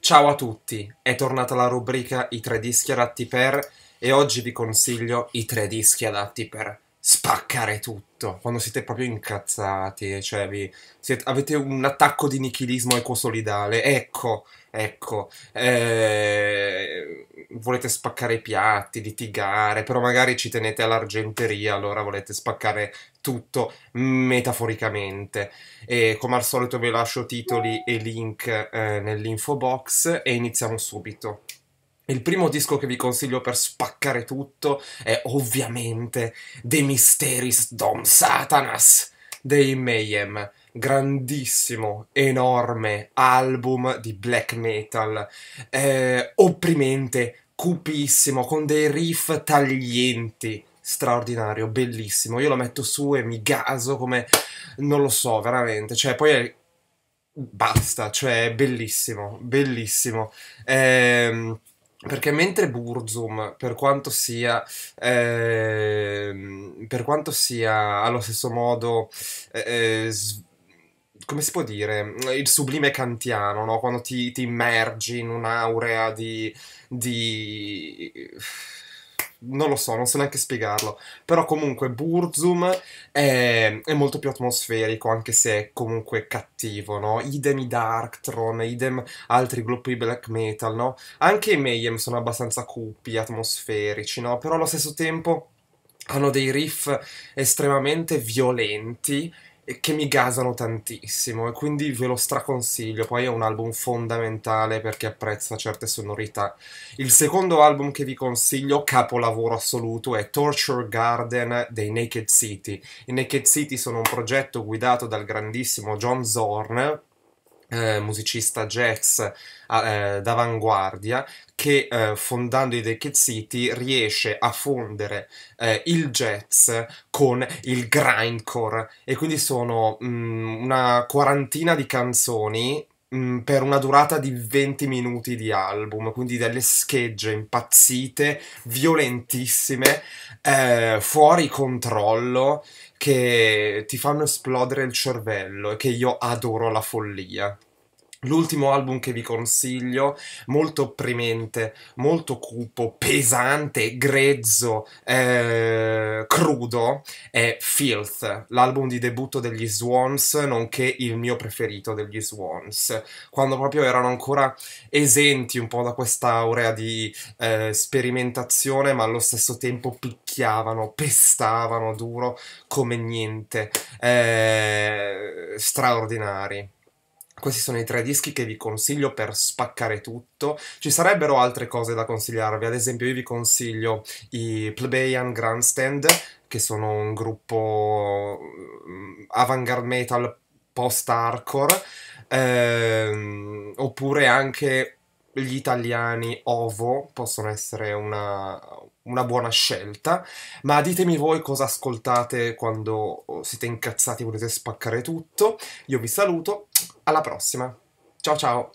Ciao a tutti, è tornata la rubrica I tre dischi adatti per e oggi vi consiglio i tre dischi adatti per spaccare tutto, quando siete proprio incazzati, cioè vi, siete, avete un attacco di nichilismo ecosolidale, ecco, ecco. Eh volete spaccare i piatti, litigare, però magari ci tenete all'argenteria, allora volete spaccare tutto metaforicamente. E come al solito vi lascio titoli e link eh, nell'info box e iniziamo subito. Il primo disco che vi consiglio per spaccare tutto è ovviamente The Mysteries Dom Satanas dei Mayhem grandissimo, enorme album di black metal, eh, opprimente, cupissimo, con dei riff taglienti, straordinario, bellissimo. Io lo metto su e mi gaso come... non lo so, veramente. Cioè, poi è... basta, cioè, è bellissimo, bellissimo. Ehm... Perché mentre Burzum, per quanto sia, eh, per quanto sia allo stesso modo eh, eh s- come si può dire, il sublime kantiano, no? quando ti, ti, immergi in un'aurea di, di... non lo so, non so neanche spiegarlo, però comunque Burzum è, è molto più atmosferico, anche se è comunque cattivo, no? idem i Darktron, idem altri gruppi black metal, no? anche i Mayhem sono abbastanza cupi, atmosferici, no? però allo stesso tempo hanno dei riff estremamente violenti che mi gasano tantissimo e quindi ve lo straconsiglio. Poi è un album fondamentale perché apprezza certe sonorità. Il secondo album che vi consiglio, capolavoro assoluto, è Torture Garden dei Naked City. I Naked City sono un progetto guidato dal grandissimo John Zorn, eh, musicista jazz eh, d'avanguardia che eh, fondando i Decade City riesce a fondere eh, il jazz con il grindcore e quindi sono mh, mm, una quarantina di canzoni Mm, per una durata di 20 minuti di album, quindi delle schegge impazzite, violentissime, eh, fuori controllo, che ti fanno esplodere il cervello e che io adoro la follia. L'ultimo album che vi consiglio, molto opprimente, molto cupo, pesante, grezzo, eh, crudo, è Filth, l'album di debutto degli Swans, nonché il mio preferito degli Swans, quando proprio erano ancora esenti un po' da questa aurea di eh, sperimentazione, ma allo stesso tempo picchiavano, pestavano duro come niente, eh, straordinari. Questi sono i tre dischi che vi consiglio per spaccare tutto. Ci sarebbero altre cose da consigliarvi, ad esempio io vi consiglio i Plebeian Grandstand, che sono un gruppo mm, avant-garde metal post-hardcore, ehm, oppure anche gli italiani Ovo possono essere una, una, buona scelta, ma ditemi voi cosa ascoltate quando siete incazzati e volete spaccare tutto. Io vi saluto alla prossima. Ciao ciao!